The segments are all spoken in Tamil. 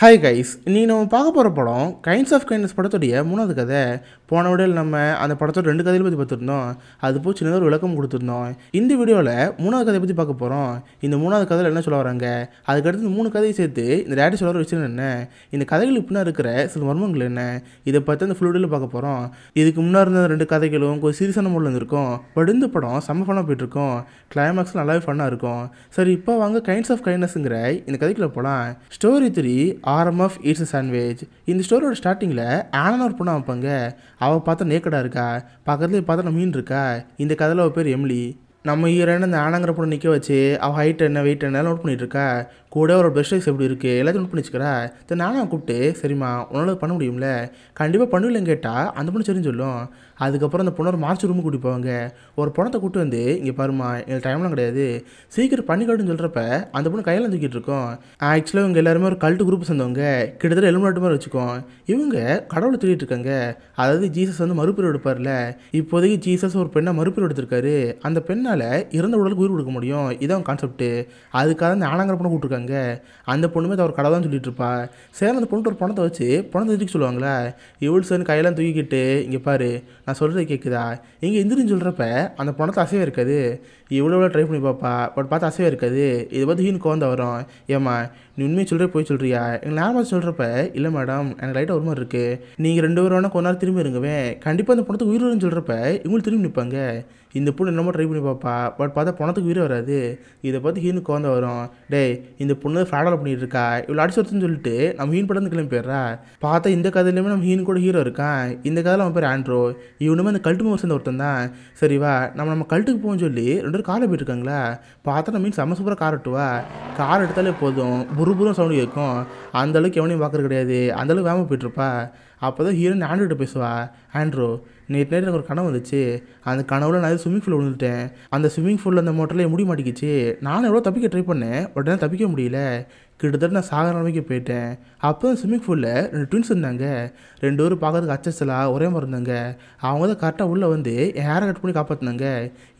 ஹாய் கைஸ் நீ நம்ம பார்க்க போகிற படம் கைண்ட்ஸ் ஆஃப் கைண்ட்ஸ் படத்துடைய மூணாவது கதை போன விடையில் நம்ம அந்த படத்தோட ரெண்டு கதையை பற்றி பார்த்துருந்தோம் அது போய் சின்னதாக ஒரு விளக்கம் கொடுத்துருந்தோம் இந்த வீடியோவில் மூணாவது கதையை பற்றி பார்க்க போகிறோம் இந்த மூணாவது கதையில் என்ன சொல்ல வராங்க அதுக்கடுத்து மூணு கதையை சேர்த்து இந்த டேரக்டர் சொல்ல வர விஷயம் என்ன இந்த கதைகள் இப்படின்னா இருக்கிற சில மர்மங்கள் என்ன இதை பற்றி அந்த ஃபுல் வீடியோவில் பார்க்க போகிறோம் இதுக்கு முன்னாடி இருந்த ரெண்டு கதைகளும் கொஞ்சம் சீரியஸான மூலம் இருந்திருக்கும் பட் இந்த படம் செம்ம ஃபனாக போயிட்டுருக்கும் கிளைமேக்ஸ் நல்லாவே ஃபன்னாக இருக்கும் சரி இப்போ வாங்க கைண்ட்ஸ் ஆஃப் கைண்ட்னஸ்ங்கிற இந்த கதைக்குள்ளே போகலாம் story three RMF it's sandwich இந்த ஸ்டோரியோட ஸ்டார்டிங்கில் ஆனனோர் ஒரு வைப்பாங்க அவள் பார்த்தா நேக்கடாக இருக்கா பக்கத்துலேயே பார்த்தா மீன் இருக்கா இந்த கதையில் அவள் பேர் எம்லி நம்ம ஹீரோயின் அந்த ஆனாங்கிற பொண்ணு நிற்க வச்சு அவள் ஹைட் என்ன வெயிட் என்ன நோட் பண்ணிகிட்ருக்கா கூட ஒரு பெஸ்ட் ரைஸ் எப்படி இருக்குது எல்லாத்தையும் நோட் பண்ணி வச்சுக்கிறா நானும் கூப்பிட்டு சரிம்மா உன்னால் பண்ண முடியும்ல கண்டிப்பாக பண்ணலன்னு கேட்டால் அந்த பொண்ணு சரின்னு சொல்லும் அதுக்கப்புறம் அந்த பொண்ணு ஒரு மார்ச் ரூம் கூட்டி போவாங்க ஒரு பணத்தை கூட்டு வந்து இங்கே பாருமா எங்களுக்கு டைம்லாம் கிடையாது சீக்கிரம் பண்ணிக்கட்டுன்னு சொல்கிறப்ப அந்த பொண்ணு கையில் தூக்கிட்டு இருக்கோம் ஆக்சுவலாக இவங்க எல்லாருமே ஒரு கல்ட்டு குரூப் சேர்ந்தவங்க கிட்டத்தட்ட நாட்டு மாதிரி வச்சுக்கோம் இவங்க கடவுளை தேடிட்டு இருக்காங்க அதாவது ஜீசஸ் வந்து மறுபெரு எடுப்பார்ல இப்போதைக்கு ஜீசஸ் ஒரு பெண்ணை மறுபெரு எடுத்திருக்காரு அந்த பெண்ணை என்னால் இறந்த உடலுக்கு உயிர் கொடுக்க முடியும் இதான் கான்செப்ட்டு அதுக்காக அந்த ஆனாங்கிற பொண்ணை கூப்பிட்டுருக்காங்க அந்த பொண்ணுமே அவர் கடை தான் சொல்லிட்டு இருப்பா சரி அந்த பொண்ணு ஒரு பணத்தை வச்சு பணத்தை தூக்கி சொல்லுவாங்களே இவள் சார் கையெல்லாம் தூக்கிக்கிட்டு இங்கே பாரு நான் சொல்கிறது கேட்குதா இங்கே எந்திரின்னு சொல்கிறப்ப அந்த பணத்தை அசைவே இருக்காது இவ்வளோ ட்ரை பண்ணி பார்ப்பா பட் பார்த்து அசைவே இருக்காது இதை பார்த்து ஹீன் கோந்த வரும் ஏம்மா நீ உண்மையை சொல்கிற போய் சொல்கிறியா எங்கள் நேரமாக சொல்கிறப்ப இல்லை மேடம் எனக்கு லைட்டாக ஒரு மாதிரி இருக்குது நீங்கள் ரெண்டு பேரும் வேணால் கொஞ்ச நேரம் திரும்பி இருங்கவே கண்டிப்பாக அந்த பணத்தை உயிரிழன்னு சொல்கிறப்ப இவங்களுக்கு திரும்பி நிற்பாங்க இந்த பொண்ணு என்னமோ ட்ரை பண்ணி பார்ப்பா பட் பார்த்தா பணத்துக்கு உயிரே வராது இதை பார்த்து ஹீனு குழந்த வரும் டேய் இந்த பொண்ணு ஃப்ராடல் பண்ணிட்டு இருக்கா இவ்வளோ அடிச்சு வருதுன்னு சொல்லிட்டு நம்ம ஹீன் படம் கிளம்பி போயிடுறா பார்த்தா இந்த கதையிலுமே நம்ம ஹீன் கூட ஹீரோ இருக்கான் இந்த கதையில் அவன் பேர் ஆண்ட்ரோ இவனுமே அந்த கல்ட்டு மூவர் சேர்ந்த ஒருத்தன் தான் சரிவா நம்ம நம்ம கல்ட்டுக்கு போகணும்னு சொல்லி ரெண்டு பேரும் காரில் போயிட்டுருக்காங்களா பார்த்தா நம்ம மீன் செம சூப்பராக கார் ஓட்டுவா கார் எடுத்தாலே போதும் புருபுரம் சவுண்டு கேட்கும் அந்தளவுக்கு எவனையும் பார்க்குறது கிடையாது அந்தளவுக்கு வேம போயிட்டுருப்பா அப்போ தான் ஹீரோயின் ஆண்ட்ரோட்ட பேசுவா ஆண்ட்ரோ நேற்று நேரில் ஒரு கனவு வந்துச்சு அந்த கனவுல நான் ஸ்விம்மிங் ஃபூல் விழுந்துட்டேன் அந்த ஸ்விம்மிங் ஃபூலில் அந்த மோட்டரில் முடி மாட்டிக்கிச்சு நானும் எவ்வளோ தப்பிக்க ட்ரை பண்ணேன் பட் தப்பிக்க முடியல கிட்டத்தட்ட நான் சாகிற நிலைமைக்கு போயிட்டேன் அப்போ ஸ்விம்மிங் பூலில் ரெண்டு ட்வின்ஸ் இருந்தாங்க ரெண்டு பேரும் பார்க்கறதுக்கு அச்சச்சலாக ஒரே மாதிரி இருந்தாங்க அவங்க தான் கரெக்டாக உள்ளே வந்து என் ஹேரை கட் பண்ணி காப்பாற்றினாங்க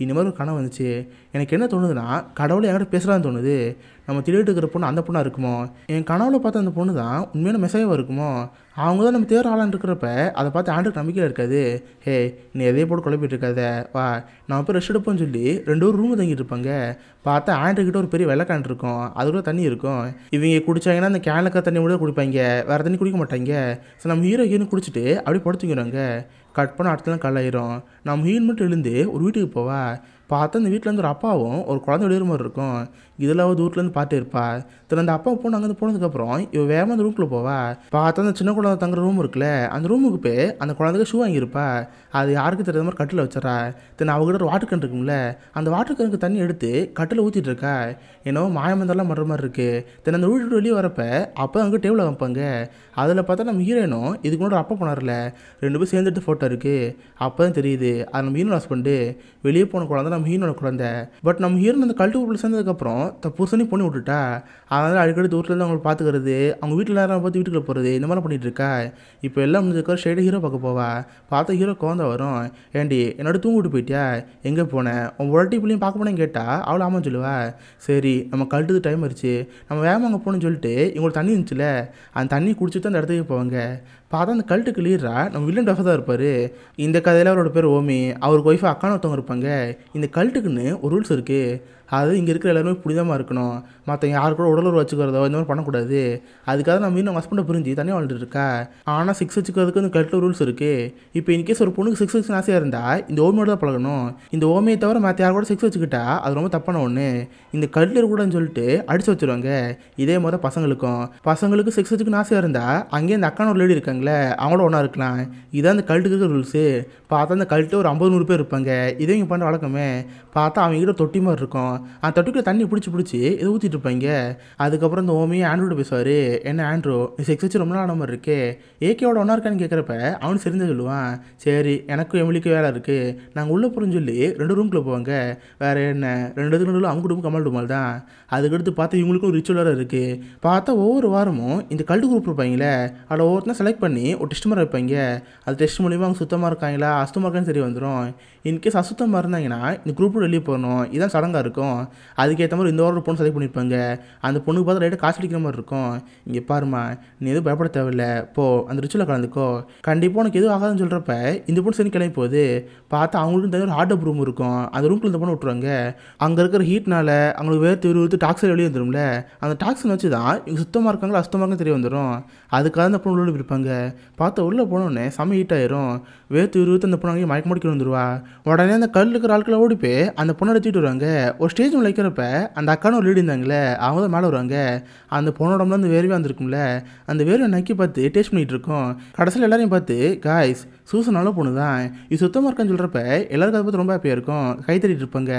இந்த மாதிரி ஒரு கனவு வந்துச்சு எனக்கு என்ன தோணுதுன்னா கடவுளை என்கிட்ட பேசுகிறான்னு தோணுது நம்ம திருட்டு இருக்கிற பொண்ணு அந்த பொண்ணாக இருக்குமோ என் கனவுல பார்த்த அந்த பொண்ணு தான் உண்மையான மெசேஜாக இருக்குமோ அவங்க தான் நம்ம தேவை ஆளான்னு இருக்கிறப்ப அதை பார்த்து ஆண்டுக்கு நம்பிக்கையில் இருக்காது ஹே நீ எதையே போட்டு குழப்பிட்டு இருக்காத வா நான் போய் ரெஸ்ட் எடுப்போம்னு சொல்லி ரெண்டு ஒரு ரூம் தங்கிட்டு இருப்பாங்க பார்த்தா ஆண்டுக்கிட்ட ஒரு பெரிய வெள்ளக்காண்டு இருக்கும் அதுக்குள்ளே தண்ணி இருக்கும் இவங்க குடித்தாங்கன்னா அந்த கேனில் தண்ணி விட குடிப்பாங்க வேறு தண்ணி குடிக்க மாட்டாங்க ஸோ நம்ம ஹீரோ ஹீரோ குடிச்சிட்டு அப்படியே படுத்துக்கிறாங்க கட் பண்ண அடுத்தலாம் கல்லாயிரும் நம்ம ஹீன் மட்டும் எழுந்து ஒரு வீட்டுக்கு போவா பார்த்தா அந்த இருந்து ஒரு அப்பாவும் ஒரு குழந்தை விடுகிற மாதிரி இருக்கும் இதில் அவள் தூரத்துலேருந்து பார்த்து இருப்பா தன் அந்த அப்பா போன அங்கேருந்து போனதுக்கப்புறம் இவ வேகமாக அந்த ரூமுக்குள்ள போவா பார்த்தா அந்த சின்ன குழந்தை தங்குற ரூம் இருக்குல்ல அந்த ரூமுக்கு போய் அந்த குழந்தைக்கு ஷூ வாங்கியிருப்பா அது யாருக்கு தெரியாத மாதிரி கட்டில் வச்சிடறா தென் அவகிட்ட ஒரு வாட்டர் கேன் இருக்கும்ல அந்த வாட்டர் கேனுக்கு தண்ணி எடுத்து கட்டில் ஊற்றிட்டு இருக்கா என்னவோ மாயமந்தெல்லாம் பண்ணுற மாதிரி இருக்குது தென் அந்த வீட்டு வெளியே வரப்ப அப்போ அங்கே டேபிளில் வைப்பாங்க அதில் பார்த்தா நம்ம ஹீரோயினும் இதுக்கு ஒரு அப்பா போனார்ல ரெண்டு பேரும் சேர்ந்துட்டு ஃபோட்டோ இருக்குது அப்போ தான் தெரியுது அதை நம்ம ஹீரோன் ஹஸ்பண்டு வெளியே போன குழந்தை நம்ம ஹீரோட குழந்தை பட் நம்ம ஹீரோ அந்த கல்ட்டு குரூப்பில் சேர்ந்ததுக்கப்புறம் த புருஷனே பொண்ணு விட்டுட்டா அதனால் அடிக்கடி தூரத்தில் தான் அவங்களை பார்த்துக்கிறது அவங்க வீட்டில் யாரும் பார்த்து வீட்டுக்குள்ள போகிறது இந்த மாதிரிலாம் பண்ணிகிட்டு இருக்கா இப்போ எல்லாம் முடிஞ்சிருக்கிற ஷைடு ஹீரோ பார்க்க போவா பார்த்த ஹீரோ குழந்த வரும் ஏண்டி என்னோட தூங்கிட்டு போயிட்டியா எங்கே போனேன் உன் உரட்டி பிள்ளையும் பார்க்க போனேன்னு கேட்டால் அவ்வளோ ஆமாம் சொல்லுவா சரி நம்ம கழுட்டுக்கு டைம் ஆயிடுச்சு நம்ம வேகமாக அங்கே போகணும்னு சொல்லிட்டு இவங்களுக்கு தண்ணி இருந்துச்சுல அந்த தண்ணி தான் அந்த இடத்துக்கு போவாங்க பார்த்தா அந்த கல்ட்டுக்கு லீடரா நம்ம வில்லன் டஃபாக தான் இருப்பார் இந்த கதையில் அவரோட பேர் ஓமி அவருக்கு ஒய்ஃபாக அக்கான ஒருத்தவங்க இருப்பாங்க இந்த கல்ட்டுக்குன்னு ஒரு ரூல்ஸ் இருக்குது அது இங்கே இருக்கிற எல்லாருமே புனிதமாக இருக்கணும் மற்ற யார் கூட உடலுறவு வச்சுக்கிறதோ இந்த மாதிரி பண்ணக்கூடாது அதுக்காக நம்ம இன்னும் ஹஸ்பண்டை புரிஞ்சு தனியாக வாழ்ந்துட்டு இருக்கா ஆனால் சிக்ஸ் வச்சுக்கிறதுக்கு இந்த கட்டில் ரூல்ஸ் இருக்குது இப்போ இன்கேஸ் ஒரு பொண்ணுக்கு சிக்ஸ் வச்சு ஆசையாக இருந்தால் இந்த ஓமியோட தான் பழகணும் இந்த ஓமியை தவிர மற்ற யார் கூட சிக்ஸ் வச்சுக்கிட்டா அது ரொம்ப தப்பான ஒன்று இந்த கட்டில் இருக்கக்கூடாதுன்னு சொல்லிட்டு அடிச்சு வச்சுருவாங்க இதே மாதிரி பசங்களுக்கும் பசங்களுக்கு சிக்ஸ் வச்சுக்கணும்னு ஆசையாக இருந்தால் அங்கேயே இந்த அக்கான ஒரு லேடி இருக்காங்களே அவங்களோட ஒன்றா இருக்கலாம் இதான் இந்த கல்ட்டு இருக்கிற ரூல்ஸு பார்த்தா அந்த கல்ட்டு ஒரு ஐம்பது நூறு பேர் இருப்பாங்க இதே இங்கே பண்ணுற வழக்கமே பார்த்தா அவங்ககிட்ட தொட்டி மாதிரி இருக்கும் அந்த தொட்டுக்கிற தண்ணி பிடிச்சி பிடிச்சி இதை ஊற்றிட்டு இருப்பாங்க அதுக்கப்புறம் இந்த ஓமியை ஆண்ட்ரோட பேசுவார் என்ன ஆண்ட்ரோ நீ செக்ஸ் வச்சு ரொம்ப நாள் மாதிரி இருக்கு ஏகேவோட ஒன்றா இருக்கான்னு கேட்குறப்ப அவனு சரிந்து சொல்லுவான் சரி எனக்கும் எமிலிக்கு வேலை இருக்குது நாங்கள் உள்ளே போகிறோம்னு சொல்லி ரெண்டு ரூம்குள்ளே போவாங்க வேறு என்ன ரெண்டு இதுக்கு நடுவில் அவங்க குடும்பம் கமல் டுமால் தான் அதுக்கடுத்து பார்த்தா இவங்களுக்கும் ஒரு ரிச்சுவலாக இருக்குது பார்த்தா ஒவ்வொரு வாரமும் இந்த கல்டு குரூப் இருப்பாங்களே அதில் ஒவ்வொருத்தரும் செலக்ட் பண்ணி ஒரு டெஸ்ட் மாதிரி வைப்பாங்க அது டெஸ்ட் மூலிமா அவங்க சுத்தமாக இருக்காங்களா அசுத்தமாக இருக்கான்னு சரி வந்துடும் இன்கேஸ் அசுத்தமாக இருந்தாங்கன்னா இந்த குரூப்போட வெளியே போகணும் இதுதான் சடங்காக இருக்கும் இருக்கும் அதுக்கேற்ற மாதிரி இந்த வாரம் ஒரு பொண்ணு சதி பண்ணியிருப்பாங்க அந்த பொண்ணுக்கு பார்த்தா லைட்டாக காசு அடிக்கிற மாதிரி இருக்கும் இங்கே பாருமா நீ எதுவும் பயப்பட தேவையில்ல போ அந்த ரிச்சுவில் கலந்துக்கோ கண்டிப்பாக உனக்கு எதுவும் ஆகாதுன்னு சொல்கிறப்ப இந்த பொண்ணு சரி கிளம்பி போகுது பார்த்தா அவங்களுக்கும் தனி ஒரு ஹார்ட் ரூம் இருக்கும் அந்த ரூம்குள்ள இந்த பொண்ணு விட்டுருவாங்க அங்கே இருக்கிற ஹீட்னால அவங்களுக்கு திரு விறுவிறுத்து டாக்ஸில் வெளியே வந்துடும்ல அந்த டாக்ஸில் வச்சு தான் இங்கே சுத்தமாக இருக்காங்களா அசுத்தமாக தெரிய வந்துடும் அதுக்காக அந்த பொண்ணு உள்ளே இருப்பாங்க பார்த்தா உள்ளே போனோடனே செம ஹீட் ஆயிரும் திரு விறுவிறுத்து அந்த பொண்ணு மயக்க முடிக்க வந்துடுவா உடனே அந்த கல் இருக்கிற ஆட்களை ஓடி போய் அந்த பொண்ணை எடுத்துகிட்டு வருவாங்க ஒரு ஸ்டேஜ் மேலே வைக்கிறப்ப அந்த அக்கானோ லீடு இருந்தாங்களே அவங்க தான் மேலே வருவாங்க அந்த பொண்ணோடம்லாம் அந்த வேர்வை வந்திருக்கும்ல அந்த வேர்வை நக்கி பார்த்து டேஸ்ட் பண்ணிகிட்டு இருக்கோம் கடைசியில் எல்லாரையும் பார்த்து காய்ஸ் சூசன் நல்ல பொண்ணு தான் இது சுத்தமாக இருக்கான்னு சொல்கிறப்ப எல்லாருக்கும் அதை பார்த்து ரொம்ப ஹாப்பியாக இருக்கும் கை தட்டிட்டு இருப்பாங்க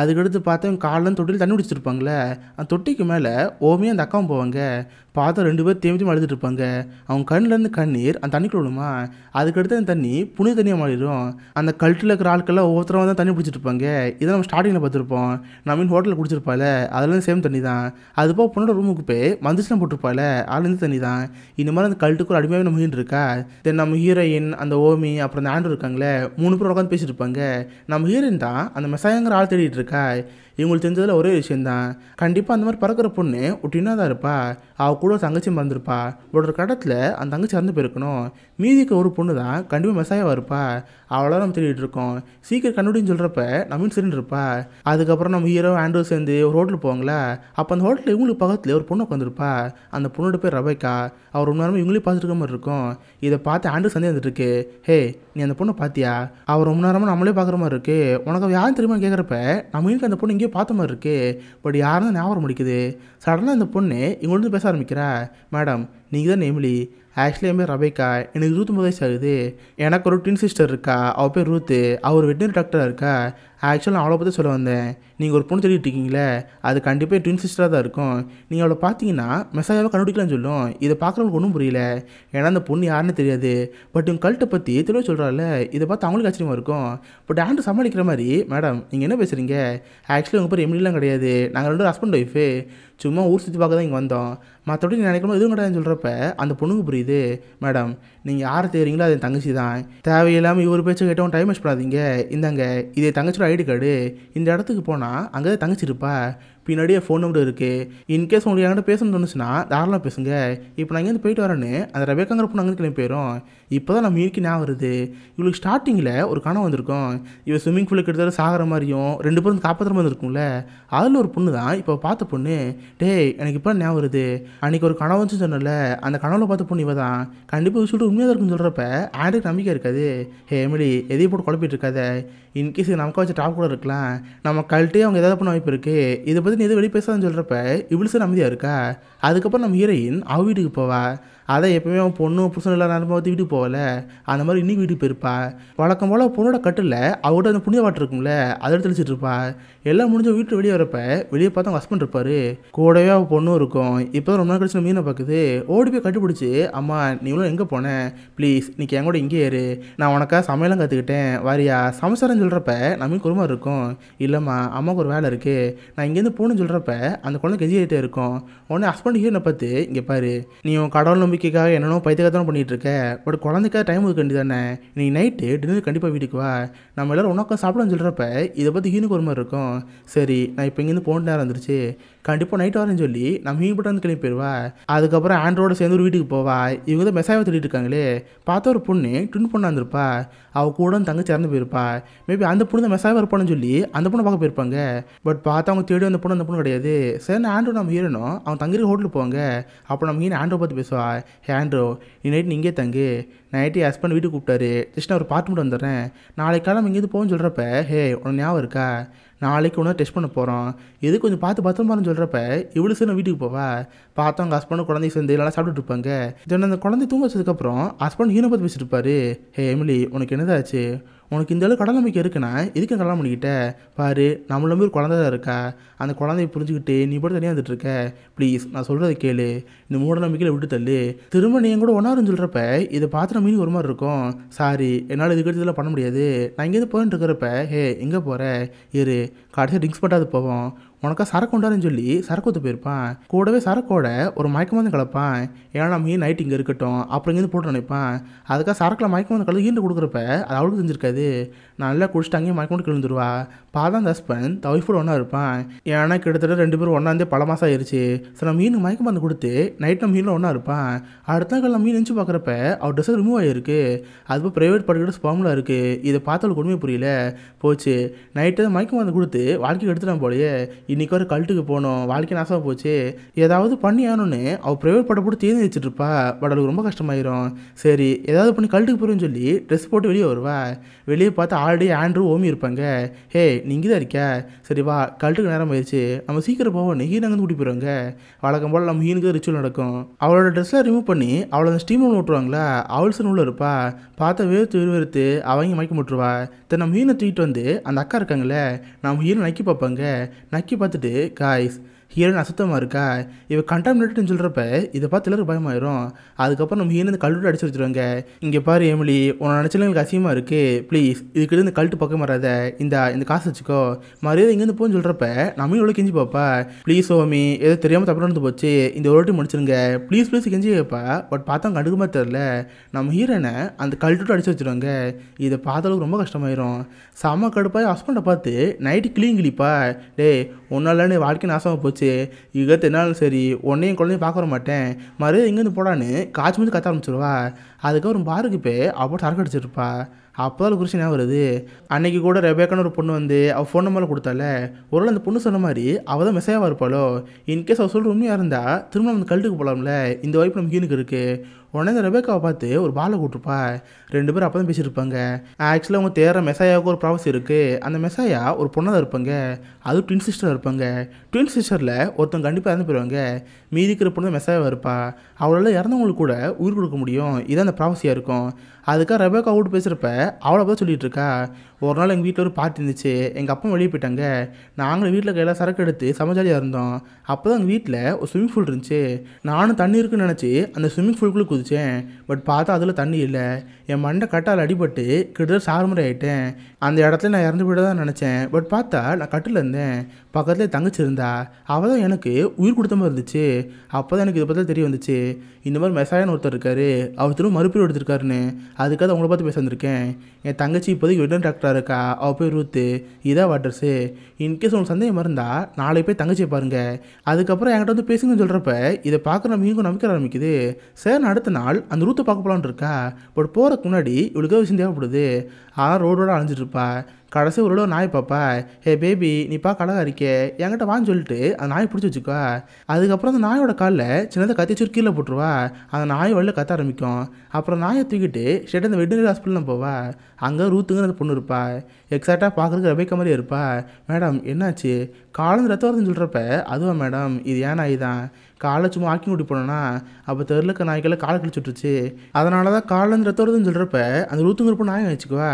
அதுக்கடுத்து பார்த்தா காலில் தொட்டில் தண்ணி குடிச்சிருப்பாங்களே அந்த தொட்டிக்கு மேலே ஓமையாக அந்த அக்காவும் போவாங்க பார்த்தா ரெண்டு பேர் தேம்பி தேம்பி அழுதுட்டு இருப்பாங்க அவங்க கண்ணிலேருந்து கண்ணீர் அந்த தண்ணிக்குள்ள விடுமா அதுக்கடுத்து அந்த தண்ணி புனித தண்ணியாக மாறிடும் அந்த கல்ட்டில் இருக்கிற ஆட்கள்லாம் ஒவ்வொருத்தரும் தான் தண்ணி பிடிச்சிட்டு இருப்பாங்க இதை நம்ம ஸ்டார்டிங்கில் பார்த்துருப்போம் நம்ம ஹோட்டலில் குடிச்சிருப்பால அதெல்லாம் சேம் தண்ணி தான் அது போக பொண்ணோட ரூமுக்கு போய் மந்திரிச்சலாம் போட்டிருப்பால அதுலேருந்து தண்ணி தான் இந்த மாதிரி அந்த கல்ட்டுக்குள்ள அடிமையாக நம்ம மீன் இருக்கா தென் நம்ம ஹீரோயின் அந்த ஓமி அப்புறம் அந்த ஆண்ட்ரூ இருக்காங்களே மூணு பேர் உட்காந்து பேசிட்டு இருப்பாங்க நம்ம ஹீரோயின் தான் அந்த மெசாயங்கிற ஆள் தேடிட்டு இருக்கா இவங்களுக்கு தெரிஞ்சதில் ஒரே விஷயந்தான் கண்டிப்பாக அந்த மாதிரி பறக்கிற பொண்ணு ஒட்டினா தான் இருப்பா அவள் கூட தங்கச்சி மறந்துருப்பா ஒரு கடத்தில் அந்த தங்கச்சி இறந்து போயிருக்கணும் மீதிக்கு ஒரு பொண்ணு தான் கண்டிப்பாக மெசாயவாக இருப்பா அவளால் நம்ம தேடிட்டு இருக்கோம் சீக்கிரம் கண்டுபிடின்னு சொல்கிறப்ப நம்மளும் சரின்னு இருப்பா அதுக்கப்புறம் நம்ம ஹீரோ ஆண்ட்ரோ சேர்ந்து ஒரு ஹோட்டல் போவாங்களா அப்போ அந்த ஹோட்டலில் இவங்களுக்கு பக்கத்தில் ஒரு பொண்ணு உட்காந்துருப்பா அந்த பொண்ணோட பேர் ரபைக்கா அவர் ரொம்ப நேரமாக இவங்களே பார்த்துருக்க மாதிரி இருக்கும் இதை பார்த்து ஆண்ட்ரோ சந்தேகத்துருக்கு ஹே நீ அந்த பொண்ணை பார்த்தியா அவர் ரொம்ப நேரமாக நம்மளே பார்க்குற மாதிரி இருக்கு உனக்கு யாரும் தெரியுமா கேட்குறப்ப நம்ம அந்த பொண்ணு இங்கே எங்கேயோ பார்த்த மாதிரி இருக்கு பட் யாரும் ஞாபகம் முடிக்குது சடனாக இந்த பொண்ணு இங்கே வந்து பேச ஆரம்பிக்கிறா மேடம் நீங்கள் தான் எமிலி ஆக்சுவலி ரபைக்கா பேர் ரபிகா எனக்கு இருபத்தொம்பது வயசு ஆகுது எனக்கு ஒரு ட்வின் சிஸ்டர் இருக்கா அவள் பேர் ரூத்து அவர் வெட்டினரி டாக்டராக இருக்கா ஆக்சுவலாக நான் அவளை பற்றி சொல்ல வந்தேன் நீங்கள் ஒரு பொண்ணு தேடிட்டு இருக்கீங்களே அது கண்டிப்பாக ட்வின் சிஸ்டராக தான் இருக்கும் நீங்கள் அவளை பார்த்தீங்கன்னா மெசேஜாவே கண்டுபிடிக்கலன்னு சொல்லும் இதை பார்க்குறவங்களுக்கு ஒன்றும் புரியல ஏன்னா அந்த பொண்ணு யாருன்னு தெரியாது பட் உங்கள் கல்ட்டை பற்றி தெளிவாக சொல்கிறாள் இதை பார்த்து அவங்களுக்கு ஆச்சரியமாக இருக்கும் பட் ஆண்டு சமாளிக்கிற மாதிரி மேடம் நீங்கள் என்ன பேசுகிறீங்க ஆக்சுவலி உங்கள் பேர் எம்டிலாம் கிடையாது நாங்கள் ரெண்டு ஹஸ்பண்ட் ஒய்ஃபு சும்மா ஊர் சுற்றி பார்க்க தான் இங்கே வந்தோம் மற்றபடி நினைக்கணும் எதுவும் கிடையாதுன்னு சொல்கிறப்ப அந்த பொண்ணுக்கு புரியுது மேடம் நீங்கள் யார் தெரியுங்களோ அது தங்கச்சி தான் தேவையில்லாமல் இவர் பேச்சு கேட்டவன் டைம் வேஸ்ட் பண்ணாதீங்க இந்தாங்க இதே தங்கச்சியோட ஐடி கார்டு இந்த இடத்துக்கு போனால் அங்கே தங்கச்சி இருப்பா பின்னாடியே ஃபோன் நம்பர் இருக்குது இன்கேஸ் உங்களுக்கு என்கிட்ட பேசணும்னு தோணுச்சுன்னா தாராளம் பேசுங்க இப்போ நான் இங்கேருந்து போயிட்டு வரேன்னு அந்த ரவேக்காங்கிற பொண்ணு அங்கே கிளம்பி போயிடும் இப்போ தான் நம்ம இருக்கி ஞாபகம் வருது இவளுக்கு ஸ்டார்டிங்கில் ஒரு கனவு வந்திருக்கும் இவள் ஸ்விம்மிங் ஃபூலுக்கு எடுத்தாலும் சாகிற மாதிரியும் ரெண்டு பேரும் காப்பாற்றுற மாதிரி இருக்கும்ல அதில் ஒரு பொண்ணு தான் இப்போ பார்த்த பொண்ணு டேய் எனக்கு இப்போ ஞாபகம் வருது அன்றைக்கி ஒரு கனவு வந்து சொன்னல அந்த கனவுல பார்த்த பொண்ணு இவ தான் கண்டிப்பாக சொல்லிட்டு உண்மையாக இருக்குன்னு சொல்கிறப்ப ஆண்டுக்கு நம்பிக்கை இருக்காது ஹே எமிலி எதையும் போட்டு குழப்பிட்டு இருக்காத இன்கேஸ் இது நமக்கு வச்ச டாப் கூட இருக்கலாம் நம்ம கழட்டி அவங்க ஏதாவது பண்ண வாய்ப்பு இருக்குது இதை பற்றி நீ எது வெளியே பேசாதுன்னு சொல்கிறப்ப இவ்வளோ சார் அமைதியாக இருக்கா அதுக்கப்புறம் நம்ம ஹீரோயின் அவ வீட்டுக்கு போவா அதை எப்பவுமே அவன் பொண்ணு புருஷன் இல்லாத பார்த்து வீட்டுக்கு போகல அந்த மாதிரி இன்னைக்கு வீட்டுக்கு போயிருப்பா வழக்கம் போல் பொண்ணோட கட்டில் அவர்கிட்ட அந்த புண்ணிய வாட்டர் இருக்கும்ல அதை தெளிச்சிட்டு இருப்பா எல்லாம் முடிஞ்ச வீட்டு வெளியே வரப்ப வெளியே பார்த்து அவங்க ஹஸ்பண்ட் இருப்பார் கூடவே அவள் பொண்ணும் இருக்கும் இப்போ ரொம்ப நாள் கழிச்சு மீனை பார்க்குது ஓடி போய் கட்டுப்பிடிச்சி அம்மா நீ இவ்வளோ எங்கே போனேன் ப்ளீஸ் நீ என் கூட இங்கே ஏறு நான் உனக்காக சமையலாம் கற்றுக்கிட்டேன் வாரியா சமைச்சாரம் சொல்கிறப்ப நமக்கு ஒரு மாதிரி இருக்கும் இல்லைம்மா அம்மாவுக்கு ஒரு வேலை இருக்குது நான் இங்கேருந்து போகணும்னு சொல்கிறப்ப அந்த குழந்தை கெஞ்சிக்கிட்டே இருக்கும் உடனே ஹஸ்பண்ட் ஹீரோனை பார்த்து இங்கே பாரு நீ உன் கடவுள் நம்பிக்கைக்காக என்னென்னோ பைத்தியக்காரத்தனம் பண்ணிகிட்டு இருக்க பட் குழந்தைக்காக டைம் இருக்க வேண்டியதானே நீ நைட்டு டின்னர் கண்டிப்பாக வீட்டுக்கு வா நம்ம எல்லோரும் உனக்கு சாப்பிடணும்னு சொல்கிறப்ப இதை பற்றி ஹீனுக்கு ஒரு மாதிரி இருக்கும் சரி நான் இப்போ இங்கேருந்து போகணுன்னு நேரம் வந்துருச்சு கண்டிப்பாக நைட் வரேன்னு சொல்லி நம்ம மீன் பட்டு வந்து கிளம்பி போயிடுவா அதுக்கப்புறம் ஆண்ட்ரோட சேர்ந்து ஒரு வீட்டுக்கு போவா இவங்க தான் மெசாவை சொல்லிட்டு இருக்காங்களே பார்த்தா ஒரு பொண்ணு ட்வின் பொண்ணாக இருந்திருப்பா அவள் கூட தங்க சேர்ந்து போயிருப்பா மேபி அந்த பொண்ணு தான் மெசாவை வரப்போன்னு சொல்லி அந்த பொண்ணை பார்க்க போயிருப்பாங்க பட் பார்த்தா அவங்க தேடி அந்த பொண்ணு அந்த பொண்ணு கிடையாது சரி ஆண்ட்ரோ நம்ம ஹீரனும் அவன் தங்கிருக்க ஹோட்டலுக்கு போவாங்க அப்போ நம்ம ஹீரோ ஆண்ட்ரோ பார்த்து பேசுவா ஹே ஆண்ட்ரோ இன்னைக்கு நீ இங்கே தங்கு நைட்டு ஹஸ்பண்ட் வீட்டுக்கு கூப்பிட்டாரு ஜஸ்ட் நான் ஒரு பாட்டு மட்டும் வந்துடுறேன் நாளைக்கு காலம் இங்கேயிருந்து போகணும்னு சொல்கிறப்ப ஹே உனக்கு ஞாபகம் இருக்கா நாளைக்கு ஒன்று டெஸ்ட் பண்ண போகிறோம் எது கொஞ்சம் பார்த்து பத்திரமானு சொல்கிறப்ப இவ்வளோ சீக்கிரம் வீட்டுக்கு போவா பார்த்தா அவங்க ஹஸ்பண்ட் குழந்தை சேர்ந்து எல்லாம் சாப்பிட்டுட்டு இருப்பாங்க தென் அந்த குழந்தை தூங்க வச்சதுக்கப்புறம் ஹஸ்பண்ட் ஹீனோ பார்த்து பேசிட்டு இருப்பாரு ஹே எமிலி உனக்கு என்னதாச்சு உனக்கு இந்த அளவு கடல் நம்பிக்கை இருக்குண்ணா எதுக்கு கல்யாணம் பண்ணிக்கிட்ட பாரு நம்மள ஒரு குழந்தை தான் இருக்கா அந்த குழந்தைய புரிஞ்சுக்கிட்டு நீ போட்டு தனியாக இருக்க ப்ளீஸ் நான் சொல்கிறத கேளு இந்த மூட நம்பிக்கையில் விட்டு தள்ளு திரும்ப நீ கூட ஒன்றா சொல்கிறப்ப இதை பார்த்து மீன் ஒரு மாதிரி இருக்கும் சாரி என்னால் இதுக்கு இதெல்லாம் பண்ண முடியாது நான் இங்கேருந்து போயின்னு இருக்கிறப்ப ஹே எங்கே போகிற இரு கடைசியாக ட்ரிங்க்ஸ் பண்ணாது போவோம் உனக்கா சரக்கு உண்டாருன்னு சொல்லி சரக்கு ஊற்ற போயிருப்பான் கூடவே சரக்கோட ஒரு மயக்க மருந்து கலப்பான் ஏன்னா மீன் நைட் இங்கே இருக்கட்டும் அப்புறம் இங்கேருந்து போட்டு நினைப்பான் அதுக்காக சரக்கில் மயக்க மருந்து கலந்து ஈண்டு கொடுக்குறப்ப அது அவளுக்கு நான் நல்லா குடிச்சிட்டு அங்கேயும் மயக்கம் கொண்டு கிழந்துருவா பாதான் அந்த ஹஸ்பண்ட் தவிஃபோடு ஒன்றா இருப்பான் ஏன்னா கிட்டத்தட்ட ரெண்டு பேரும் ஒன்றாந்தே பல மாதம் ஆயிடுச்சு சில நான் மீன் மயக்க மருந்து கொடுத்து நைட் நம்ம மீனில் ஒன்றா இருப்பான் அடுத்த நாள் மீன் நினச்சி பார்க்குறப்ப அவர் ட்ரெஸ் ரிமூவ் ஆகிருக்கு அதுப்போ ப்ரைவேட் படுக்கிற ஸ்பாமில் இருக்குது இதை பார்த்தவளுக்கு உண்மையை புரியல போச்சு நைட்டு மயக்க மருந்து கொடுத்து வாழ்க்கைக்கு எடுத்துட்டான் போலயே இன்றைக்கி வர கல்ட்டுக்கு போகணும் வாழ்க்கை நாசமாக போச்சு ஏதாவது பண்ணி ஆகணும்னு அவள் ப்ரைவேட் படம் போட்டு தேர்ந்து வச்சுட்ருப்பா பட் ரொம்ப கஷ்டமாயிரும் சரி ஏதாவது பண்ணி கல்ட்டுக்கு போகிறேன்னு சொல்லி ட்ரெஸ் போட்டு வெளியே வருவா வெளியே பார்த்து ஆல்ரெடி ஆண்ட்ரு ஓமி இருப்பாங்க ஹே நீங்கள் தான் இருக்கியா சரி வா கல்ட்டுக்கு நேரம் ஆயிடுச்சு நம்ம சீக்கிரம் போவோம் ஹீன் அங்கே கூட்டி போயிடுவாங்க வழக்கம் போல் நம்ம ஹீனுக்கு ரிச்சுவல் நடக்கும் அவளோட ட்ரெஸ்ஸை ரிமூவ் பண்ணி அவளை அந்த ஸ்டீம் ஒன்று விட்டுருவாங்களா அவள்சன் உள்ளே இருப்பா பார்த்தா வேர்த்து விறுவெறுத்து அவங்க மயக்க முட்டுருவா தென் நம்ம ஹீனை தூக்கிட்டு வந்து அந்த அக்கா இருக்காங்களே நம்ம ஹீனை நக்கி பார்ப்பாங்க நக்கி பார்த்துட்டு காய்ஸ் ஹீரோயின் அசுத்தமாக இருக்கா இவ கண்டாமினேட்டட்னு சொல்கிறப்ப இதை பார்த்து எல்லோரும் பயமாயிரும் அதுக்கப்புறம் நம்ம ஹீரோ இந்த கழுட்டு அடிச்சு வச்சுருவாங்க இங்கே பாரு எமிலி உன்னை நினச்சாலும் எனக்கு அசியமாக இருக்குது ப்ளீஸ் இதுக்கிட்ட இந்த கழுட்டு பக்கம் வராத இந்த இந்த காசு வச்சுக்கோ மரியாதை இங்கேருந்து போகணும்னு சொல்கிறப்ப நம்ம இவ்வளோ கெஞ்சி பார்ப்பா ப்ளீஸ் ஓமி ஏதோ தெரியாமல் தப்பு நடந்து போச்சு இந்த ஒரு வாட்டி முடிச்சிருங்க ப்ளீஸ் ப்ளீஸ் கெஞ்சி கேட்பா பட் பார்த்தா கண்டுக்குமா தெரில நம்ம ஹீரோனை அந்த கழுட்டு அடிச்சு வச்சுருவாங்க இதை பார்த்தளவுக்கு ரொம்ப கஷ்டமாயிரும் செம கடுப்பாய் ஹஸ்பண்டை பார்த்து நைட்டு கிளீன் கிளிப்பா டே ஒன்றால் வாழ்க்கை நாசமாக போச்சு ஆரம்பிச்சு இது தென்னாலும் சரி உன்னையும் குழந்தையும் பார்க்க வர மாட்டேன் மறுபடியும் இங்கேருந்து போடான்னு காய்ச்சி வந்து கத்த ஆரம்பிச்சிருவா அதுக்கப்புறம் பாருக்கு போய் அப்போ சரக்கு அடிச்சிருப்பா அப்போ தான் குறிச்சி ஞாபகம் வருது அன்னைக்கு கூட ரெபேக்கான ஒரு பொண்ணு வந்து அவள் ஃபோன் நம்பரில் கொடுத்தால ஒரு அந்த பொண்ணு சொன்ன மாதிரி அவள் தான் மெசேஜாக இருப்பாளோ இன்கேஸ் அவள் சொல்கிற உண்மையாக இருந்தால் திரும்ப நம்ம கழுட்டுக்கு போகலாம்ல இந்த வாய்ப்பு நம்ம கீனுக்கு இருக்குது உடனே இந்த ரெபேக்காவை பார்த்து ஒரு பாலை கூட்டிருப்பா ரெண்டு பேரும் அப்போ தான் பேசியிருப்பாங்க ஆக்சுவலாக அவங்க தேர்ற மெசாயாவுக்கு ஒரு ப்ராவசி இருக்குது அந்த மெசாயா ஒரு பொண்ணாக தான் இருப்பாங்க அதுவும் ட்வின் சிஸ்டராக இருப்பாங்க ட்வின் சிஸ்டரில் ஒருத்தவங்க கண்டிப்பாக இறந்து போயிடுவாங்க மீதி இருக்கிற பொண்ணு மெசாயாவாக இருப்பா அவளால் இறந்தவங்களுக்கு கூட உயிர் கொடுக்க முடியும் இதான் அந்த ப்ராவசியாக இருக்கும் அதுக்காக ரெபேக்கா விட்டு பேசுகிறப்ப அவளை பார்த்து சொல்லிகிட்டு இருக்கா ஒரு நாள் எங்கள் வீட்டில் ஒரு பார்ட்டி இருந்துச்சு எங்கள் அப்பா வெளியே போயிட்டாங்க நாங்களும் வீட்டில் கையில் சரக்கு எடுத்து சமைச்சாலியாக இருந்தோம் அப்போ தான் எங்கள் வீட்டில் ஒரு ஸ்விம்மிங் ஃபூல் இருந்துச்சு நானும் தண்ணி இருக்குன்னு நினச்சி அந்த ஸ்விம்மிங் பூலுக்குள்ளே குதிச்சேன் பட் பார்த்தா அதில் தண்ணி இல்லை என் மண்டை கட்டால் அடிபட்டு கிட்டத்தட்ட சார்மரை ஆகிட்டேன் அந்த இடத்துல நான் இறந்து போய்ட்டு தான் நினச்சேன் பட் பார்த்தா நான் கட்டில் இருந்தேன் பக்கத்தில் தங்கச்சி இருந்தா அவள் தான் எனக்கு உயிர் கொடுத்த மாதிரி இருந்துச்சு அப்போ தான் எனக்கு இதை பற்றி தெரிய வந்துச்சு இந்த மாதிரி மெசாயன் ஒருத்தர் இருக்காரு அவர் திரும்ப மறுபடியும் எடுத்திருக்காருன்னு அதுக்காக அவங்கள பார்த்து பேச வந்திருக்கேன் என் தங்கச்சி இப்போதைக்கு வெட்டன் டாக்டராக இருக்கா அவள் போய் ரூத்து இதான் வாட்டர்ஸு இன்கேஸ் உங்களுக்கு சந்தேகம் இருந்தால் நாளை போய் தங்கச்சியை பாருங்கள் அதுக்கப்புறம் என்கிட்ட வந்து பேசுங்கன்னு சொல்கிறப்ப இதை பார்க்குற இங்கும் நம்பிக்கை ஆரம்பிக்குது சார் நான் அடுத்த நாள் அந்த ரூத்தை பார்க்க போகலான் இருக்கா பட் போகிறதுக்கு முன்னாடி இவளுக்கு விஷயம் தேவைப்படுது ஆனால் ரோடோட அழிஞ்சிட்ருப்பா கடைசி ஒரு நாய் பாப்பா ஹே பேபி நீ பா கடகா இருக்கே என்கிட்ட வான்னு சொல்லிட்டு அந்த நாய் பிடிச்சி வச்சுக்கோ அதுக்கப்புறம் அந்த நாயோட காலில் சின்னதாக கத்தி சுற்றி கீழே போட்டுருவா அந்த நாய் வழியில் கத்த ஆரம்பிக்கும் அப்புறம் நாயை தூக்கிட்டு ஸ்டேட்டாக அந்த வெட்டினரி ஹாஸ்பிட்டலில் போவா அங்கே ரூத்துங்கிற பொண்ணு இருப்பா எக்ஸாக்டாக பார்க்குறதுக்கு ரபேக்க மாதிரி இருப்பா மேடம் என்னாச்சு காலந்து ரத்தம் வருதுன்னு சொல்கிறப்ப அதுவா மேடம் இது ஏன் நாய் தான் காலை சும்மா ஆக்கி விட்டு போனோன்னா அப்போ தெருலக்க நாய்க்கெல்லாம் காலை கழிச்சு விட்டுருச்சு அதனால தான் காலிலேருந்து ரத்தம் வருதுன்னு சொல்கிறப்ப அந்த ரூத்துங்கிறப்ப நாயை வச்சுக்குவா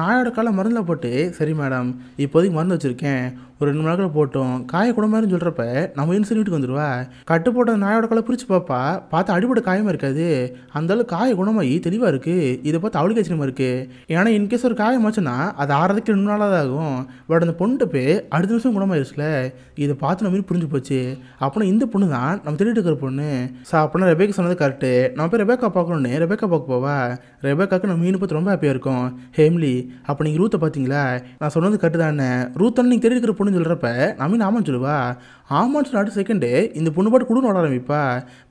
நாயோட காலை மருந்தில் போட்டு சரி மேடம் இப்போதைக்கு மருந்து வச்சுருக்கேன் ஒரு ரெண்டு மணி நேரத்தில் போட்டோம் காய கூட மாதிரி சொல்கிறப்ப நம்ம இன்சூலின் வீட்டுக்கு வந்துடுவா கட்டு போட்ட நாயோட கலை பிரித்து பார்ப்பா பார்த்தா அடிபட காயமாக இருக்காது அந்தளவு காய குணமாகி தெளிவாக இருக்குது இதை பார்த்து அவளுக்கு ஆச்சரியமாக இருக்குது ஏன்னா இன்கேஸ் ஒரு காயமாச்சுன்னா அது ஆறதுக்கு ரெண்டு நாளாக ஆகும் பட் அந்த பொண்ணுட்டு போய் அடுத்த நிமிஷம் குணமாயிருச்சுல இதை பார்த்து நம்ம புரிஞ்சு போச்சு அப்படின்னா இந்த பொண்ணு தான் நம்ம திருட்டு இருக்கிற பொண்ணு சா அப்படின்னா ரெபேக்கு சொன்னது கரெக்டு நம்ம போய் ரெபேக்கா பார்க்கணுன்னு ரெபேக்கா பார்க்க போவா ரெபேக்காக்கு நம்ம மீன் பார்த்து ரொம்ப ஹாப்பியாக இருக்கும் ஹேம்லி அப்போ நீங்கள் ரூத்தை பார்த்தீங்களா நான் சொன்னது கரெக்டு தானே ரூத் நீங்கள் தேடி இருக்கிற பொண்ணு அப்படின்னு சொல்கிறப்ப நவீன் ஆமான்னு சொல்லுவா ஆமான்னு சொல்ல அடுத்த செகண்டு இந்த பொண்ணு பாட்டு கூட ஓட ஆரம்பிப்பா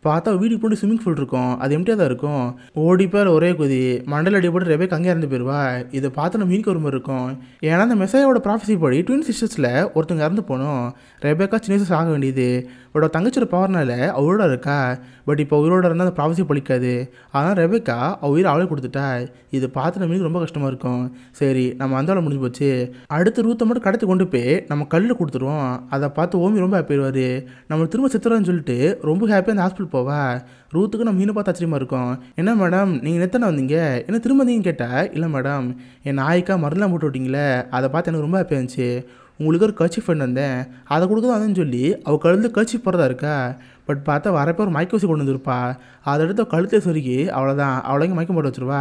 பார்த்தா வீட்டுக்கு போட்டு ஸ்விம்மிங் ஃபூல் இருக்கும் அது எம்டியாக தான் இருக்கும் ஓடிப்பார் ஒரே குதி மண்டல் அடி போட்டு ரெபே கங்கே இறந்து போயிடுவா இதை பார்த்து நம்ம மீனுக்கு ஒரு மாதிரி இருக்கும் ஏன்னா அந்த மெசையோட ப்ராஃபஸி படி ட்வின் சிஸ்டர்ஸில் ஒருத்தங்க இறந்து போனோம் ரெபேக்கா சின்ன வயசு ஆக வேண்டியது அவரோட தங்கச்சியோட பவர்னால அவரோட இருக்கா பட் இப்போ உயிரோட இருந்தால் அந்த ப்ராஃபஸி பழிக்காது ஆனால் ரெபேக்கா அவ உயிரை அவளே கொடுத்துட்டா இது பார்த்து மீனுக்கு ரொம்ப கஷ்டமாக இருக்கும் சரி நம்ம அந்த முடிஞ்சு போச்சு அடுத்த ரூத்தை மட்டும் கடத்தி கொண்டு போய் நம்ம கல் கல்லில் கொடுத்துருவோம் அதை பார்த்து ஓமி ரொம்ப ஹாப்பி ஆயிடுவார் நம்ம திரும்ப செத்துறோம்னு சொல்லிட்டு ரொம்ப ஹாப்பியாக அந்த ஹாஸ்பிட்டல் போவா ரூத்துக்கு நம்ம மீனை பார்த்து ஆச்சரியமாக இருக்கும் என்ன மேடம் நீங்கள் எத்தனை வந்தீங்க என்ன திரும்ப வந்தீங்கன்னு கேட்டால் இல்லை மேடம் என் நாய்க்காக மருந்தெலாம் போட்டு விட்டீங்களே அதை பார்த்து எனக்கு ரொம்ப ஹாப்பியாக இருந்துச்சு உங்களுக்கு ஒரு கட்சி ஃப்ரெண்ட் வந்தேன் அதை கொடுக்க தான் சொல்லி அவள் கழுந்து கட்சி போகிறதா இருக்கா பட் பார்த்தா வரப்போ ஒரு மயக்கோசி கொண்டு வந்திருப்பா அதை எடுத்து கழுத்தை சொருக்கி அவ்வளோதான் அவ்வளோங்க மயக்கம் போட்டு வச்சுருவா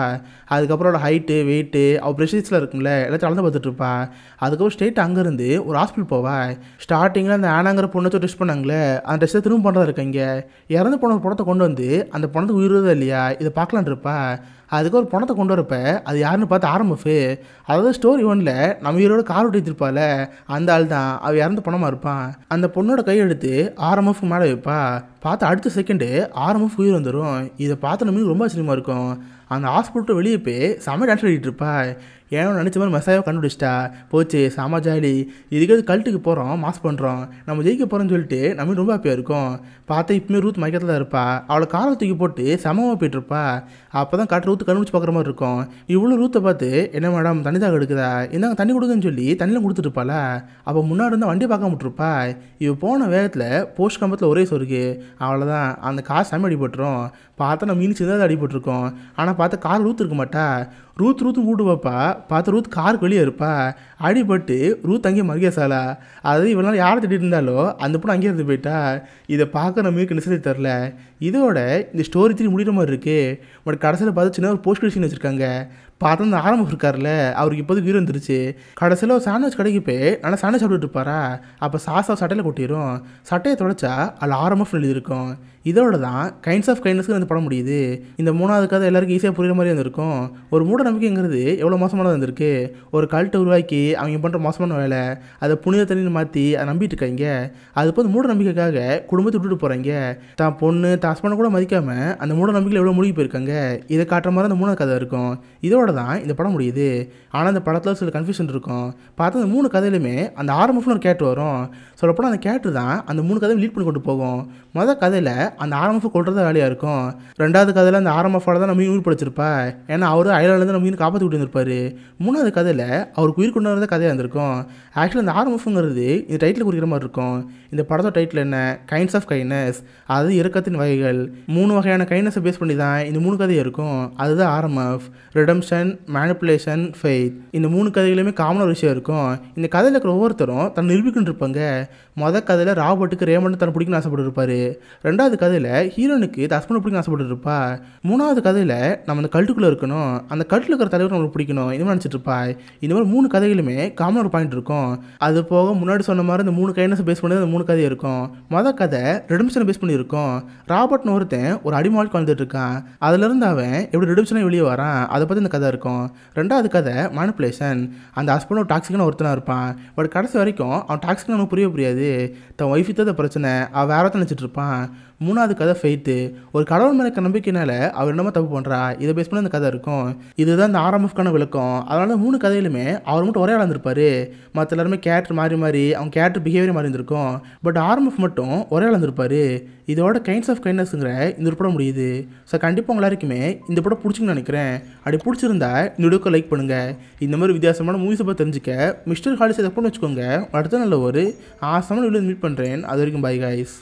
அதுக்கப்புறம் அவளோட ஹைட்டு வெயிட்டு அவள் ப்ரெஷர்ஸில் இருக்குங்கள எல்லாத்தையும் அளந்து பார்த்துட்ருப்பா அதுக்கப்புறம் ஸ்டேட் அங்கேருந்து ஒரு ஹாஸ்பிட்டல் போவா ஸ்டார்டிங்கில் அந்த ஆனாங்கிற பொண்ணை டெஸ்ட் பண்ணாங்களே அந்த டெஸ்ட்டை திரும்ப பண்ணுறதா இங்கே இறந்து போன பணத்தை கொண்டு வந்து அந்த பணத்துக்கு உயிரோதா இல்லையா இதை பார்க்கலான்ருப்பா அதுக்கு ஒரு பணத்தை கொண்டு வரப்ப அது யாருன்னு பார்த்து ஆரம்பிஃபு அதாவது ஸ்டோரி ஒன்றில் நம்ம ஈரோடு கார் ஓட்டி வச்சிருப்பால அந்த ஆள் தான் அவள் இறந்து பணமாக இருப்பான் அந்த பொண்ணோட கையெழுத்து ஆரம்பிஃபு மேலே வைப்பா பார்த்தா அடுத்த செகண்டு ஆரம்பம் உயிர் வந்துடும் இதை பார்த்தனமே ரொம்ப ஆச்சரியமாக இருக்கும் அந்த ஹாஸ்பிட்டல் வெளியே போய் செம்ம டான்ஸ் ஆடிட்டு இருப்பா ஏன் நினச்ச மாதிரி மெசாயோ கண்டுபிடிச்சிட்டா போச்சு சாமா இதுக்கு கல்ட்டுக்கு போகிறோம் மாஸ் பண்ணுறோம் நம்ம ஜெயிக்க போகிறோம்னு சொல்லிட்டு நம்ம ரொம்ப ஹாப்பியாக இருக்கும் பார்த்தா இப்பவுமே ரூத் மயக்கத்தில் இருப்பா அவளை காலை தூக்கி போட்டு சமமாக இருப்பா அப்போ தான் கரெக்டாக ரூத்து கண்டுபிடிச்சி பார்க்குற மாதிரி இருக்கும் இவ்வளோ ரூத்தை பார்த்து என்ன மேடம் தண்ணி தான் எடுக்குதா இந்தாங்க தண்ணி கொடுக்குன்னு சொல்லி தண்ணியில் கொடுத்துருப்பாள அப்போ முன்னாடி இருந்தால் வண்டி பார்க்க விட்டுருப்பா இவ போன வேகத்தில் போஸ்ட் கம்பத்தில் ஒரே சொருக்கு அவ்வளோதான் அந்த காசு செம்ம அடிபட்டுரும் பார்த்தா நம்ம மீனிச்சு தான் அடிபட்டுருக்கோம் ஆனால் பார்த்தா கார் ஊற்றுருக்க மாட்டா ரூத் ரூத் வீடு வைப்பா பார்த்து ரூத் காருக்கு வெளியே இருப்பா அடிபட்டு ரூத் அங்கேயே மருகேசாலா அதாவது இவ்வளோ நாள் யாரை திட்டிருந்தாலோ இருந்தாலோ அந்த பொண்ணு அங்கேயே இருந்து போயிட்டா இதை பார்க்க நம்மளுக்கு நிச்சயம் தரல இதோட இந்த ஸ்டோரி திரும்பி முடிகிற மாதிரி இருக்குது பட் கடைசியில் பார்த்து சின்ன ஒரு போஸ்ட் கிரிஷன் வச்சுருக்காங்க பார்த்தா அந்த ஆரம்பம் இருக்கார்ல அவருக்கு இப்போது உயிர் வந்துருச்சு கடைசியில் ஒரு சாண்ட்விச் கடைக்கு போய் ஆனால் சாண்ட்விச் சாப்பிட்டுட்டு இருப்பாரா அப்போ சாஸாக சட்டையில் கொட்டிடும் சட்டையை தொலைச்சா அதில் ஆரம்பம் எழுதியிருக்கும் இதோட தான் கைண்ட்ஸ் ஆஃப் கைண்ட்னஸ்க்கு வந்து படம் முடியுது இந்த மூணாவது கதை எல்லாருக்கும் ஈஸியாக புரியுற மாதிரி வந்திருக்கும் ஒரு மூட நம்பிக்கைங்கிறது எவ்வளோ மோசமானது வந்திருக்கு ஒரு கல்ட்டை உருவாக்கி அவங்க பண்ணுற மோசமான வேலை அதை புனித தண்ணின்னு மாற்றி அதை நம்பிட்டு இருக்காங்க அது போது மூட நம்பிக்கைக்காக குடும்பத்தை விட்டுட்டு போகிறாங்க தான் பொண்ணு தான் ஹஸ்பண்டை கூட மதிக்காமல் அந்த மூட நம்பிக்கையில் எவ்வளோ முடிவு போயிருக்காங்க இதை காட்டுற மாதிரி அந்த மூணு கதை இருக்கும் இதோட தான் இந்த படம் முடியுது ஆனால் அந்த படத்தில் சில கன்ஃபியூஷன் இருக்கும் பார்த்தா அந்த மூணு கதையிலுமே அந்த ஆரம்பத்தில் ஒரு கேட்டு வரும் சொல்லப்போ அந்த கேரக்டர் தான் அந்த மூணு கதையும் லீட் பண்ணி கொண்டு போகும் மொதல் கதையில் அந்த ஆரம்பஃப் கொள்றது வேலையாக இருக்கும் ரெண்டாவது கதையில் அந்த ஆரம்பஃபால தான் நம்ம மீன் படிச்சிருப்பா ஏன்னா அவர் அயலாலேருந்து நம்ம மீன் காப்பாற்றி விட்டு வந்திருப்பார் மூணாவது கதையில் அவருக்கு உயிர் கொண்டு வந்த கதையாக இருந்திருக்கும் ஆக்சுவலாக அந்த ஆரம்பஃப்ங்கிறது இந்த டைட்டில் குறிக்கிற மாதிரி இருக்கும் இந்த படத்தோட டைட்டில் என்ன கைண்ட்ஸ் ஆஃப் கைண்ட்னஸ் அது இறக்கத்தின் வகைகள் மூணு வகையான கைண்ட்னஸை பேஸ் பண்ணி தான் இந்த மூணு கதையும் இருக்கும் அதுதான் ஆர்எம்எஃப் ரிடம்ஷன் மேனிப்புலேஷன் ஃபெய்த் இந்த மூணு கதைகளுமே காமனாக விஷயம் இருக்கும் இந்த கதையில் இருக்கிற ஒவ்வொருத்தரும் தன் நிரூபிக்கிட்டு இருப்பாங்க மொதல் கதையில் ராபர்ட்டுக்கு ரேமண்ட் தன்னை பிடிக்கணும்னு ஆசைப்பட்டுருப்பார் ரெண்டாவது கதையில் ஹீரோனுக்கு ஹஸ்பண்ட் பிடிக்கணும் ஆசைப்பட்டுருப்பா மூணாவது கதையில் நம்ம அந்த கல்ட்டுக்குள்ளே இருக்கணும் அந்த கல்ட்டில் இருக்கிற தலைவர் நம்மளுக்கு பிடிக்கணும் இது மாதிரி நினச்சிட்ருப்பா இந்த மாதிரி மூணு கதைகளுமே காமன் ஒரு பாயிண்ட் இருக்கும் அது போக முன்னாடி சொன்ன மாதிரி இந்த மூணு கைனஸ் பேஸ் பண்ணி அந்த மூணு கதை இருக்கும் மொதல் கதை ரெடம்ஷனை பேஸ் பண்ணியிருக்கோம் ராபர்ட் ராபர்ட்னு ஒருத்தன் ஒரு அடிமாலுக்கு வாழ்ந்துட்டு இருக்கான் அதுலேருந்து அவன் எப்படி ரெடம்ஷனாக வெளியே வரான் அதை பற்றி இந்த கதை இருக்கும் ரெண்டாவது கதை மேனிப்புலேஷன் அந்த ஹஸ்பண்ட் ஒரு டாக்ஸிக்கான ஒருத்தனாக இருப்பான் பட் கடைசி வரைக்கும் அவன் டாக்ஸிக்கான புரிய புரிய முடியாது தன் ஒய்ஃபு தான் பிரச்சனை அவள் வேற தான் நினச்சிட்ருப்பான் மூணாவது கதை ஃபெய்த்து ஒரு கடவுள் மேலே நம்பிக்கையினால அவர் என்னமோ தப்பு பண்ணுறா இதை பேஸ் பண்ணி அந்த கதை இருக்கும் இதுதான் அந்த ஆரம்பக்கான விளக்கம் அதனால மூணு கதையிலுமே அவர் மட்டும் ஒரே அளந்திருப்பார் மற்ற எல்லாருமே கேரக்டர் மாறி மாறி அவங்க கேரக்டர் பிஹேவியர் மாறி இருந்திருக்கும் பட் ஆரம்பம் மட்டும் ஒரே அளந்திருப்பார் இதோட கைண்ட்ஸ் ஆஃப் கைண்ட்னஸ்ங்கிற இந்த ஒரு படம் முடியுது ஸோ கண்டிப்பாக எல்லாருக்குமே இந்த படம் பிடிச்சிங்கன்னு நினைக்கிறேன் அப்படி பிடிச்சிருந்தா இந்த வீடியோக்கு லைக் பண்ணுங்கள் இந்த மாதிரி வித்தியாசமான மூவிஸை பற்றி தெரிஞ்சுக்க மிஸ்டர் ஹாலிஸ் தப்புன்னு வச்சுக்கோங்க அடுத்த நல்ல ஒரு ஆசமான வீடியோ மீட் பண்ணுறேன் அது வரைக்கும் பை காய்ஸ்